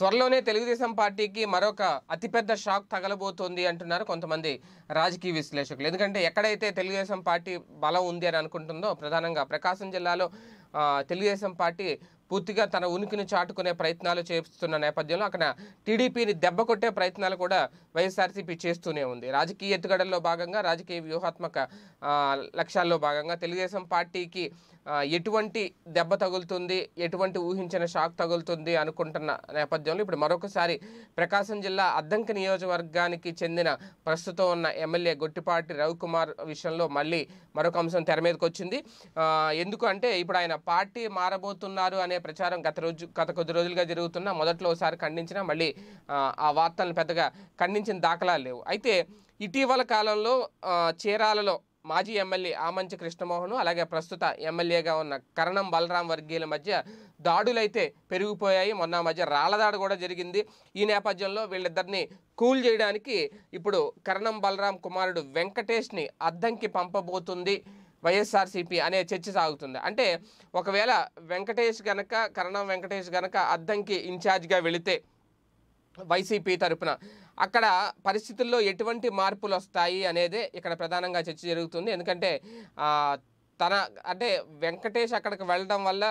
త్వరలోనే తెలుగుదేశం పార్టీకి మరొక అతిపెద్ద షాక్ తగలబోతోంది అంటున్నారు కొంతమంది రాజకీయ విశ్లేషకులు ఎందుకంటే ఎక్కడైతే తెలుగుదేశం పార్టీ బలం ఉంది అని అనుకుంటుందో ప్రధానంగా ప్రకాశం జిల్లాలో తెలుగుదేశం పార్టీ పూర్తిగా తన ఉనికిని చాటుకునే ప్రయత్నాలు చేస్తున్న నేపథ్యంలో అక్కడ టీడీపీని దెబ్బ కొట్టే ప్రయత్నాలు కూడా వైఎస్ఆర్సీపీ చేస్తూనే ఉంది రాజకీయ ఎత్తుగడల్లో భాగంగా రాజకీయ వ్యూహాత్మక లక్ష్యాల్లో భాగంగా తెలుగుదేశం పార్టీకి ఎటువంటి దెబ్బ తగులుతుంది ఎటువంటి ఊహించిన షాక్ తగులుతుంది అనుకుంటున్న నేపథ్యంలో ఇప్పుడు మరొకసారి ప్రకాశం జిల్లా అద్దంకి నియోజకవర్గానికి చెందిన ప్రస్తుతం ఉన్న ఎమ్మెల్యే గొట్టిపాటి రవికుమార్ విషయంలో మళ్ళీ మరొక అంశం తెర మీదకి వచ్చింది ఎందుకంటే ఇప్పుడు ఆయన పార్టీ మారబోతున్నారు అనే అభిప్రాయ ప్రచారం గత రోజు గత కొద్ది రోజులుగా జరుగుతున్న మొదట్లో ఒకసారి ఖండించినా మళ్ళీ ఆ వార్తలను పెద్దగా ఖండించిన దాఖలాలు లేవు అయితే ఇటీవల కాలంలో చీరాలలో మాజీ ఎమ్మెల్యే ఆమంచి కృష్ణమోహన్ అలాగే ప్రస్తుత ఎమ్మెల్యేగా ఉన్న కరణం బలరాం వర్గీయుల మధ్య దాడులైతే పెరిగిపోయాయి మొన్న మధ్య రాళ్లదాడు కూడా జరిగింది ఈ నేపథ్యంలో వీళ్ళిద్దరిని కూల్ చేయడానికి ఇప్పుడు కరణం బలరాం కుమారుడు వెంకటేష్ని అద్దంకి పంపబోతుంది వైఎస్ఆర్సీపీ అనే చర్చ సాగుతుంది అంటే ఒకవేళ వెంకటేష్ గనక కరణం వెంకటేష్ గనక అద్దంకి ఇన్ఛార్జ్గా వెళితే వైసీపీ తరపున అక్కడ పరిస్థితుల్లో ఎటువంటి మార్పులు వస్తాయి అనేది ఇక్కడ ప్రధానంగా చర్చ జరుగుతుంది ఎందుకంటే తన అంటే వెంకటేష్ అక్కడికి వెళ్ళడం వల్ల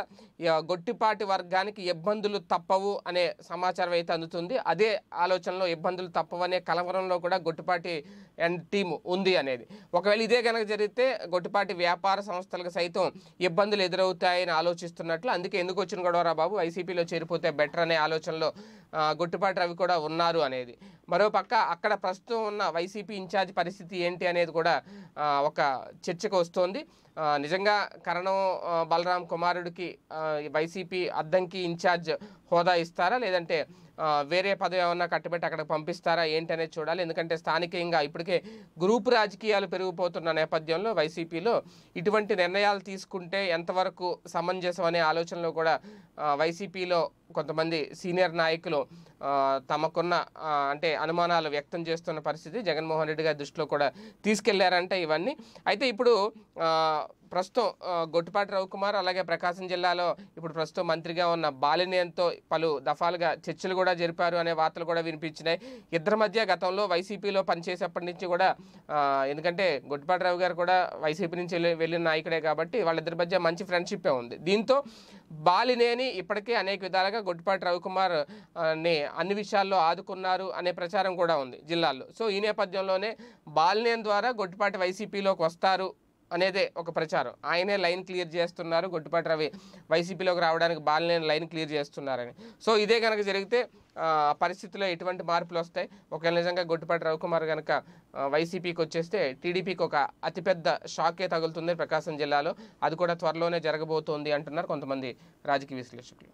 గొట్టిపాటి వర్గానికి ఇబ్బందులు తప్పవు అనే సమాచారం అయితే అందుతుంది అదే ఆలోచనలో ఇబ్బందులు తప్పవనే కలవరంలో కూడా గొట్టిపాటి అండ్ టీము ఉంది అనేది ఒకవేళ ఇదే కనుక జరిగితే గొట్టిపాటి వ్యాపార సంస్థలకు సైతం ఇబ్బందులు ఎదురవుతాయని ఆలోచిస్తున్నట్లు అందుకే ఎందుకు వచ్చిన గొడవరా బాబు వైసీపీలో చేరిపోతే బెటర్ అనే ఆలోచనలో గొట్టిపాటి రవి కూడా ఉన్నారు అనేది మరోపక్క అక్కడ ప్రస్తుతం ఉన్న వైసీపీ ఇన్ఛార్జ్ పరిస్థితి ఏంటి అనేది కూడా ఒక చర్చకు వస్తోంది నిజంగా కరణం బలరాం కుమారుడికి వైసీపీ అద్దంకి ఇన్ఛార్జ్ హోదా ఇస్తారా లేదంటే వేరే పదవి ఏమన్నా కట్టుబెట్టి అక్కడికి పంపిస్తారా ఏంటి అనేది చూడాలి ఎందుకంటే స్థానికంగా ఇప్పటికే గ్రూప్ రాజకీయాలు పెరిగిపోతున్న నేపథ్యంలో వైసీపీలో ఇటువంటి నిర్ణయాలు తీసుకుంటే ఎంతవరకు సమంజసం అనే ఆలోచనలో కూడా వైసీపీలో కొంతమంది సీనియర్ నాయకులు తమకున్న అంటే అనుమానాలు వ్యక్తం చేస్తున్న పరిస్థితి జగన్మోహన్ రెడ్డి గారి దృష్టిలో కూడా తీసుకెళ్లారంటే ఇవన్నీ అయితే ఇప్పుడు ప్రస్తుతం గొట్టుపాటి రవికుమార్ అలాగే ప్రకాశం జిల్లాలో ఇప్పుడు ప్రస్తుతం మంత్రిగా ఉన్న బాలినేయంతో పలు దఫాలుగా చర్చలు కూడా జరిపారు అనే వార్తలు కూడా వినిపించినాయి ఇద్దరి మధ్య గతంలో వైసీపీలో పనిచేసేప్పటి నుంచి కూడా ఎందుకంటే గొట్టుపాటి రావు గారు కూడా వైసీపీ నుంచి వెళ్ళిన నాయకుడే కాబట్టి వాళ్ళిద్దరి మధ్య మంచి ఫ్రెండ్షిప్పే ఉంది దీంతో బాలినేని ఇప్పటికే అనేక విధాలుగా గొట్టుపాటి రవికుమార్ని అన్ని విషయాల్లో ఆదుకున్నారు అనే ప్రచారం కూడా ఉంది జిల్లాల్లో సో ఈ నేపథ్యంలోనే బాలినేని ద్వారా గొట్టుపాటి వైసీపీలోకి వస్తారు అనేదే ఒక ప్రచారం ఆయనే లైన్ క్లియర్ చేస్తున్నారు గొడ్డుపాటి రవి వైసీపీలోకి రావడానికి బాలినేని లైన్ క్లియర్ చేస్తున్నారని సో ఇదే కనుక జరిగితే పరిస్థితుల్లో ఎటువంటి మార్పులు వస్తాయి ఒకవేళ నిజంగా గొట్టుపాటి రవికుమార్ కనుక వైసీపీకి వచ్చేస్తే టీడీపీకి ఒక అతిపెద్ద షాకే తగులుతుంది ప్రకాశం జిల్లాలో అది కూడా త్వరలోనే జరగబోతోంది అంటున్నారు కొంతమంది రాజకీయ విశ్లేషకులు